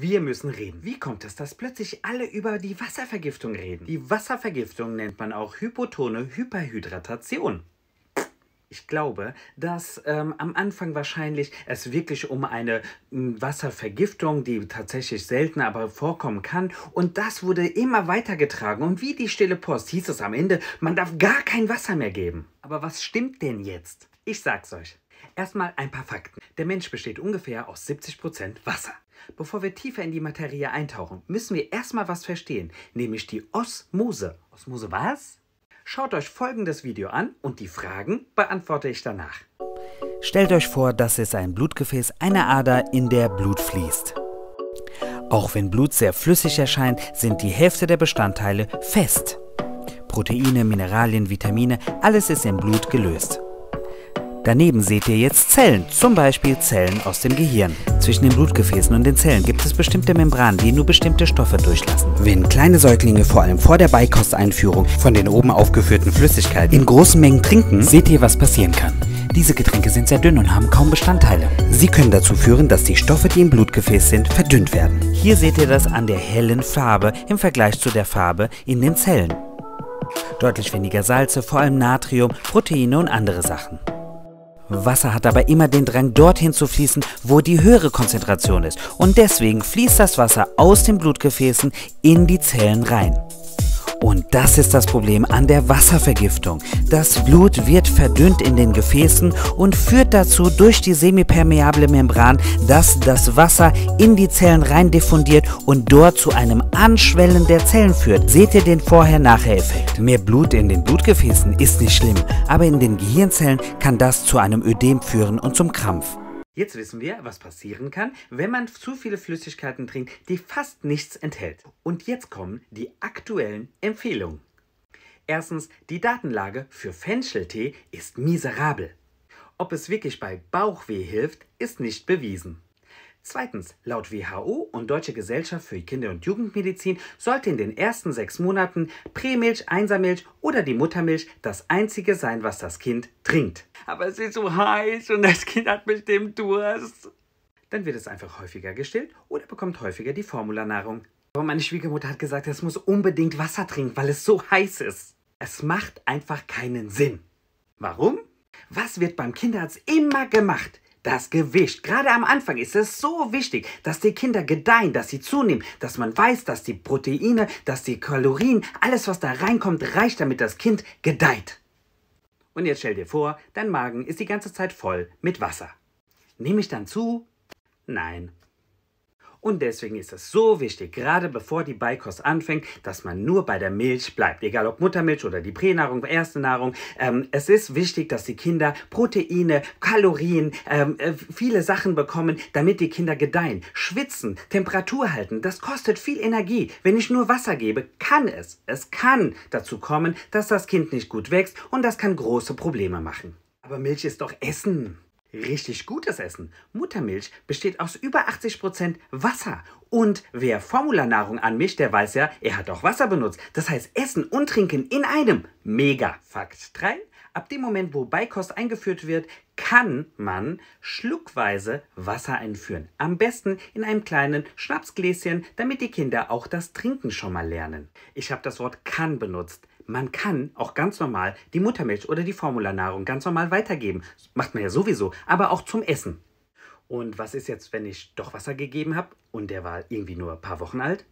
Wir müssen reden. Wie kommt es, dass plötzlich alle über die Wasservergiftung reden? Die Wasservergiftung nennt man auch hypotone Hyperhydratation. Ich glaube, dass ähm, am Anfang wahrscheinlich es wirklich um eine Wasservergiftung, die tatsächlich selten aber vorkommen kann. Und das wurde immer weitergetragen. Und wie die stille Post hieß es am Ende, man darf gar kein Wasser mehr geben. Aber was stimmt denn jetzt? Ich sag's euch. Erstmal ein paar Fakten. Der Mensch besteht ungefähr aus 70% Wasser. Bevor wir tiefer in die Materie eintauchen, müssen wir erstmal was verstehen, nämlich die Osmose. Osmose was? Schaut euch folgendes Video an und die Fragen beantworte ich danach. Stellt euch vor, dass es ein Blutgefäß eine Ader in der Blut fließt. Auch wenn Blut sehr flüssig erscheint, sind die Hälfte der Bestandteile fest. Proteine, Mineralien, Vitamine, alles ist im Blut gelöst. Daneben seht ihr jetzt Zellen, zum Beispiel Zellen aus dem Gehirn. Zwischen den Blutgefäßen und den Zellen gibt es bestimmte Membranen, die nur bestimmte Stoffe durchlassen. Wenn kleine Säuglinge vor allem vor der Beikosteinführung von den oben aufgeführten Flüssigkeiten in großen Mengen trinken, seht ihr, was passieren kann. Diese Getränke sind sehr dünn und haben kaum Bestandteile. Sie können dazu führen, dass die Stoffe, die im Blutgefäß sind, verdünnt werden. Hier seht ihr das an der hellen Farbe im Vergleich zu der Farbe in den Zellen. Deutlich weniger Salze, vor allem Natrium, Proteine und andere Sachen. Wasser hat aber immer den Drang, dorthin zu fließen, wo die höhere Konzentration ist. Und deswegen fließt das Wasser aus den Blutgefäßen in die Zellen rein. Und das ist das Problem an der Wasservergiftung. Das Blut wird verdünnt in den Gefäßen und führt dazu durch die semipermeable Membran, dass das Wasser in die Zellen rein diffundiert und dort zu einem Anschwellen der Zellen führt. Seht ihr den Vorher-Nachher-Effekt? Mehr Blut in den Blutgefäßen ist nicht schlimm, aber in den Gehirnzellen kann das zu einem Ödem führen und zum Krampf. Jetzt wissen wir, was passieren kann, wenn man zu viele Flüssigkeiten trinkt, die fast nichts enthält. Und jetzt kommen die aktuellen Empfehlungen. Erstens, die Datenlage für Fencheltee ist miserabel. Ob es wirklich bei Bauchweh hilft, ist nicht bewiesen. Zweitens, laut WHO und Deutsche Gesellschaft für Kinder- und Jugendmedizin sollte in den ersten sechs Monaten Prämilch, Einsermilch oder die Muttermilch das einzige sein, was das Kind trinkt. Aber es ist so heiß und das Kind hat bestimmt Durst. Dann wird es einfach häufiger gestillt oder bekommt häufiger die Formularnahrung. Aber meine Schwiegermutter hat gesagt, es muss unbedingt Wasser trinken, weil es so heiß ist. Es macht einfach keinen Sinn. Warum? Was wird beim Kinderarzt immer gemacht? das Gewicht. Gerade am Anfang ist es so wichtig, dass die Kinder gedeihen, dass sie zunehmen, dass man weiß, dass die Proteine, dass die Kalorien, alles was da reinkommt, reicht, damit das Kind gedeiht. Und jetzt stell dir vor, dein Magen ist die ganze Zeit voll mit Wasser. Nehme ich dann zu? Nein. Und deswegen ist es so wichtig, gerade bevor die Beikost anfängt, dass man nur bei der Milch bleibt. Egal ob Muttermilch oder die Pränahrung, erste Nahrung. Ähm, es ist wichtig, dass die Kinder Proteine, Kalorien, ähm, äh, viele Sachen bekommen, damit die Kinder gedeihen. Schwitzen, Temperatur halten, das kostet viel Energie. Wenn ich nur Wasser gebe, kann es. Es kann dazu kommen, dass das Kind nicht gut wächst und das kann große Probleme machen. Aber Milch ist doch Essen. Richtig gutes Essen. Muttermilch besteht aus über 80% Wasser. Und wer Formulanahrung anmischt, der weiß ja, er hat auch Wasser benutzt. Das heißt Essen und Trinken in einem. Mega. Fakt 3. Ab dem Moment, wo Beikost eingeführt wird, kann man schluckweise Wasser einführen. Am besten in einem kleinen Schnapsgläschen, damit die Kinder auch das Trinken schon mal lernen. Ich habe das Wort kann benutzt man kann auch ganz normal die Muttermilch oder die Formularnahrung ganz normal weitergeben. Das macht man ja sowieso, aber auch zum Essen. Und was ist jetzt, wenn ich doch Wasser gegeben habe und der war irgendwie nur ein paar Wochen alt?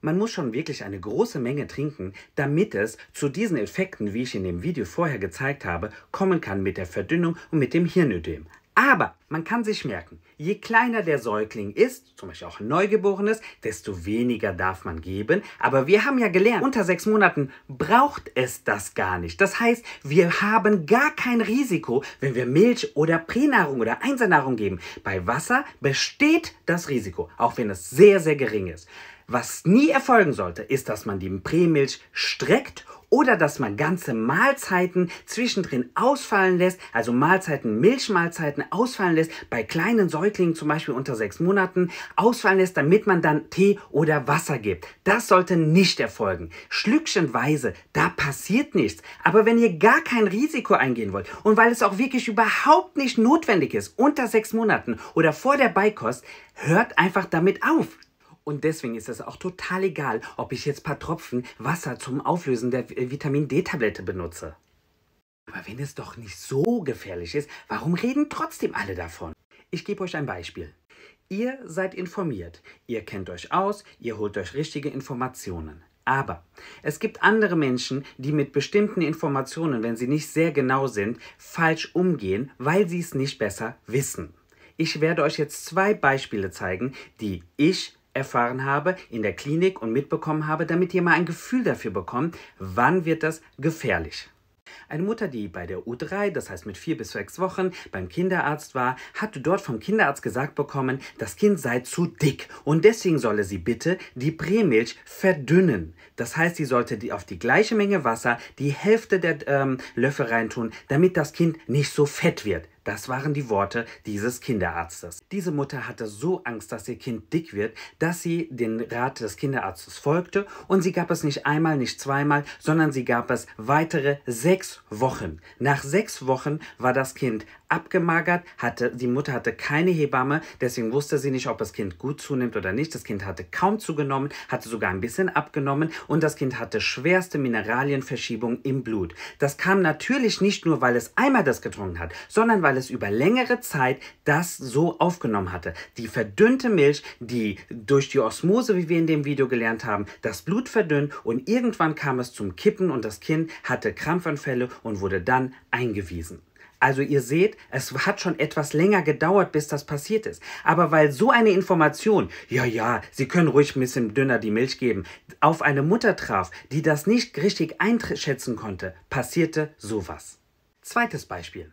Man muss schon wirklich eine große Menge trinken, damit es zu diesen Effekten, wie ich in dem Video vorher gezeigt habe, kommen kann mit der Verdünnung und mit dem Hirnödem. Aber man kann sich merken, je kleiner der Säugling ist, zum Beispiel auch ein Neugeborenes, desto weniger darf man geben. Aber wir haben ja gelernt, unter sechs Monaten braucht es das gar nicht. Das heißt, wir haben gar kein Risiko, wenn wir Milch oder Pränahrung oder Einsernahrung geben. Bei Wasser besteht das Risiko, auch wenn es sehr, sehr gering ist. Was nie erfolgen sollte, ist, dass man die Prämilch streckt oder dass man ganze Mahlzeiten zwischendrin ausfallen lässt, also Mahlzeiten, Milchmahlzeiten ausfallen lässt, bei kleinen Säuglingen zum Beispiel unter sechs Monaten ausfallen lässt, damit man dann Tee oder Wasser gibt. Das sollte nicht erfolgen. Schlückchenweise, da passiert nichts. Aber wenn ihr gar kein Risiko eingehen wollt und weil es auch wirklich überhaupt nicht notwendig ist, unter sechs Monaten oder vor der Beikost, hört einfach damit auf. Und deswegen ist es auch total egal, ob ich jetzt ein paar Tropfen Wasser zum Auflösen der äh, Vitamin D-Tablette benutze. Aber wenn es doch nicht so gefährlich ist, warum reden trotzdem alle davon? Ich gebe euch ein Beispiel. Ihr seid informiert, ihr kennt euch aus, ihr holt euch richtige Informationen. Aber es gibt andere Menschen, die mit bestimmten Informationen, wenn sie nicht sehr genau sind, falsch umgehen, weil sie es nicht besser wissen. Ich werde euch jetzt zwei Beispiele zeigen, die ich erfahren habe in der Klinik und mitbekommen habe, damit ihr mal ein Gefühl dafür bekommt, wann wird das gefährlich. Eine Mutter, die bei der U3, das heißt mit vier bis sechs Wochen, beim Kinderarzt war, hatte dort vom Kinderarzt gesagt bekommen, das Kind sei zu dick und deswegen solle sie bitte die Prämilch verdünnen. Das heißt, sie sollte die, auf die gleiche Menge Wasser die Hälfte der ähm, Löffel reintun, damit das Kind nicht so fett wird. Das waren die Worte dieses Kinderarztes. Diese Mutter hatte so Angst, dass ihr Kind dick wird, dass sie den Rat des Kinderarztes folgte und sie gab es nicht einmal, nicht zweimal, sondern sie gab es weitere sechs Wochen. Nach sechs Wochen war das Kind abgemagert, hatte, die Mutter hatte keine Hebamme, deswegen wusste sie nicht, ob das Kind gut zunimmt oder nicht. Das Kind hatte kaum zugenommen, hatte sogar ein bisschen abgenommen und das Kind hatte schwerste Mineralienverschiebung im Blut. Das kam natürlich nicht nur, weil es einmal das getrunken hat, sondern weil weil es über längere Zeit das so aufgenommen hatte. Die verdünnte Milch, die durch die Osmose, wie wir in dem Video gelernt haben, das Blut verdünnt und irgendwann kam es zum Kippen und das Kind hatte Krampfanfälle und wurde dann eingewiesen. Also ihr seht, es hat schon etwas länger gedauert, bis das passiert ist. Aber weil so eine Information, ja, ja, Sie können ruhig ein bisschen dünner die Milch geben, auf eine Mutter traf, die das nicht richtig einschätzen konnte, passierte sowas. Zweites Beispiel.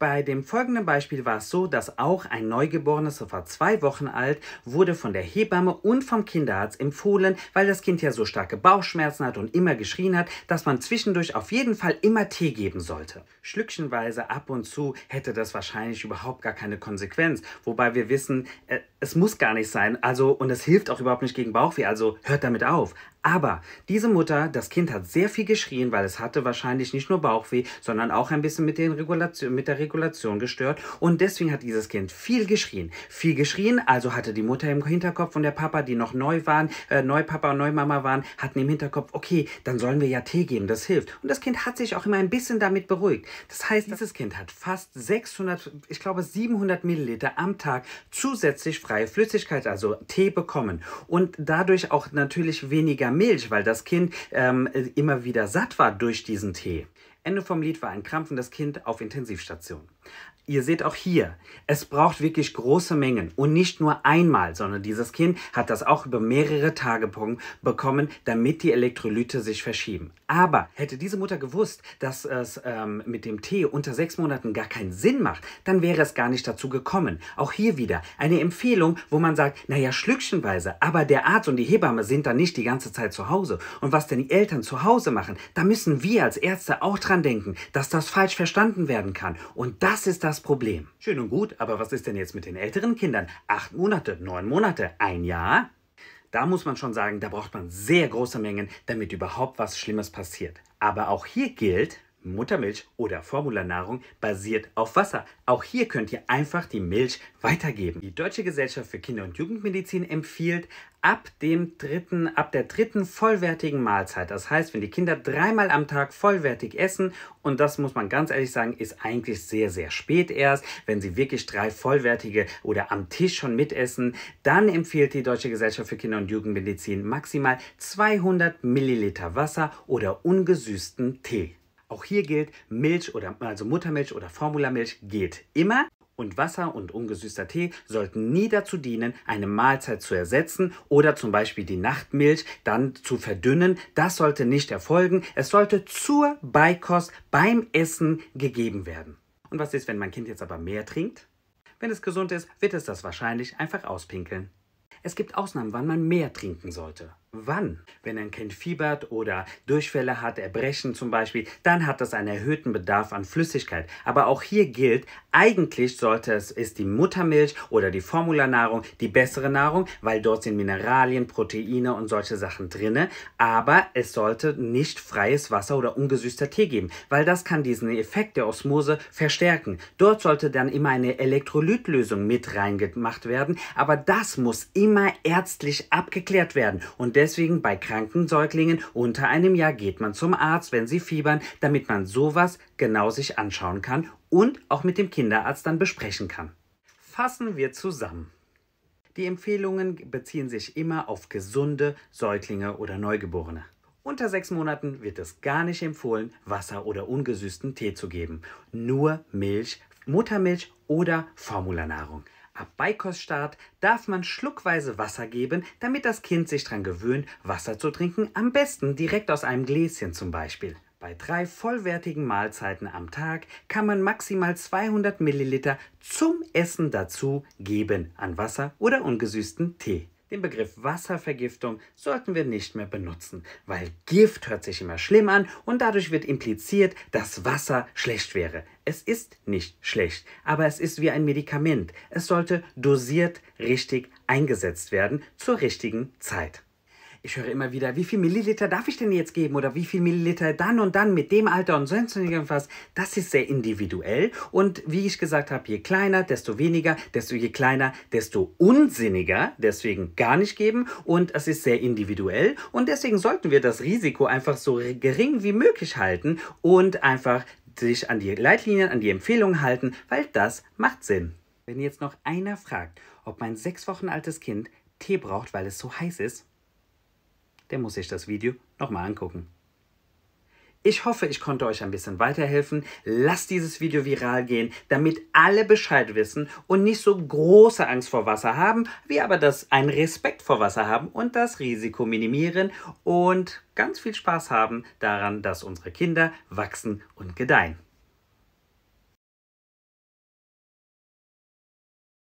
Bei dem folgenden Beispiel war es so, dass auch ein Neugeborenes, so war zwei Wochen alt, wurde von der Hebamme und vom Kinderarzt empfohlen, weil das Kind ja so starke Bauchschmerzen hat und immer geschrien hat, dass man zwischendurch auf jeden Fall immer Tee geben sollte. Schlückchenweise ab und zu hätte das wahrscheinlich überhaupt gar keine Konsequenz, wobei wir wissen, äh, es muss gar nicht sein. Also, und es hilft auch überhaupt nicht gegen Bauchweh. Also, hört damit auf. Aber diese Mutter, das Kind hat sehr viel geschrien, weil es hatte wahrscheinlich nicht nur Bauchweh, sondern auch ein bisschen mit, den Regulation, mit der Regulation gestört. Und deswegen hat dieses Kind viel geschrien. Viel geschrien, also hatte die Mutter im Hinterkopf und der Papa, die noch neu waren, äh, Neupapa und Neumama waren, hatten im Hinterkopf, okay, dann sollen wir ja Tee geben, das hilft. Und das Kind hat sich auch immer ein bisschen damit beruhigt. Das heißt, dieses Kind hat fast 600, ich glaube 700 Milliliter am Tag zusätzlich zuckerfreie Flüssigkeit, also Tee bekommen und dadurch auch natürlich weniger Milch, weil das Kind ähm, immer wieder satt war durch diesen Tee. Ende vom Lied war ein krampfendes Kind auf Intensivstation ihr seht auch hier, es braucht wirklich große Mengen und nicht nur einmal, sondern dieses Kind hat das auch über mehrere Tage bekommen, damit die Elektrolyte sich verschieben. Aber hätte diese Mutter gewusst, dass es ähm, mit dem Tee unter sechs Monaten gar keinen Sinn macht, dann wäre es gar nicht dazu gekommen. Auch hier wieder eine Empfehlung, wo man sagt, naja, schlückchenweise, aber der Arzt und die Hebamme sind dann nicht die ganze Zeit zu Hause. Und was denn die Eltern zu Hause machen, da müssen wir als Ärzte auch dran denken, dass das falsch verstanden werden kann. Und das ist das das Problem. Schön und gut, aber was ist denn jetzt mit den älteren Kindern? Acht Monate, neun Monate, ein Jahr? Da muss man schon sagen, da braucht man sehr große Mengen, damit überhaupt was Schlimmes passiert. Aber auch hier gilt, Muttermilch oder Formularnahrung basiert auf Wasser. Auch hier könnt ihr einfach die Milch weitergeben. Die Deutsche Gesellschaft für Kinder- und Jugendmedizin empfiehlt ab dem dritten, ab der dritten vollwertigen Mahlzeit. Das heißt, wenn die Kinder dreimal am Tag vollwertig essen, und das muss man ganz ehrlich sagen, ist eigentlich sehr, sehr spät erst, wenn sie wirklich drei vollwertige oder am Tisch schon mitessen, dann empfiehlt die Deutsche Gesellschaft für Kinder- und Jugendmedizin maximal 200 Milliliter Wasser oder ungesüßten Tee. Auch hier gilt, Milch oder also Muttermilch oder Formulamilch geht immer und Wasser und ungesüßter Tee sollten nie dazu dienen, eine Mahlzeit zu ersetzen oder zum Beispiel die Nachtmilch dann zu verdünnen. Das sollte nicht erfolgen. Es sollte zur Beikost beim Essen gegeben werden. Und was ist, wenn mein Kind jetzt aber mehr trinkt? Wenn es gesund ist, wird es das wahrscheinlich einfach auspinkeln. Es gibt Ausnahmen, wann man mehr trinken sollte. Wann? Wenn ein Kind fiebert oder Durchfälle hat, Erbrechen zum Beispiel, dann hat das einen erhöhten Bedarf an Flüssigkeit. Aber auch hier gilt, eigentlich sollte es, ist die Muttermilch oder die Formularnahrung die bessere Nahrung, weil dort sind Mineralien, Proteine und solche Sachen drinne. Aber es sollte nicht freies Wasser oder ungesüßter Tee geben, weil das kann diesen Effekt der Osmose verstärken. Dort sollte dann immer eine Elektrolytlösung mit reingemacht werden, aber das muss immer ärztlich abgeklärt werden und Deswegen bei kranken Säuglingen unter einem Jahr geht man zum Arzt, wenn sie fiebern, damit man sowas genau sich anschauen kann und auch mit dem Kinderarzt dann besprechen kann. Fassen wir zusammen. Die Empfehlungen beziehen sich immer auf gesunde Säuglinge oder Neugeborene. Unter sechs Monaten wird es gar nicht empfohlen, Wasser oder ungesüßten Tee zu geben. Nur Milch, Muttermilch oder Formulanahrung. Ab Beikoststart darf man schluckweise Wasser geben, damit das Kind sich daran gewöhnt, Wasser zu trinken, am besten direkt aus einem Gläschen zum Beispiel. Bei drei vollwertigen Mahlzeiten am Tag kann man maximal 200 Milliliter zum Essen dazu geben an Wasser oder ungesüßten Tee. Den Begriff Wasservergiftung sollten wir nicht mehr benutzen, weil Gift hört sich immer schlimm an und dadurch wird impliziert, dass Wasser schlecht wäre. Es ist nicht schlecht, aber es ist wie ein Medikament. Es sollte dosiert richtig eingesetzt werden zur richtigen Zeit ich höre immer wieder, wie viel Milliliter darf ich denn jetzt geben oder wie viel Milliliter dann und dann mit dem Alter und sonst irgendwas. Das ist sehr individuell und wie ich gesagt habe, je kleiner, desto weniger, desto je kleiner, desto unsinniger. Deswegen gar nicht geben und es ist sehr individuell und deswegen sollten wir das Risiko einfach so gering wie möglich halten und einfach sich an die Leitlinien, an die Empfehlungen halten, weil das macht Sinn. Wenn jetzt noch einer fragt, ob mein sechs Wochen altes Kind Tee braucht, weil es so heiß ist, der muss sich das Video nochmal angucken. Ich hoffe, ich konnte euch ein bisschen weiterhelfen. Lasst dieses Video viral gehen, damit alle Bescheid wissen und nicht so große Angst vor Wasser haben, wir aber das einen Respekt vor Wasser haben und das Risiko minimieren und ganz viel Spaß haben daran, dass unsere Kinder wachsen und gedeihen.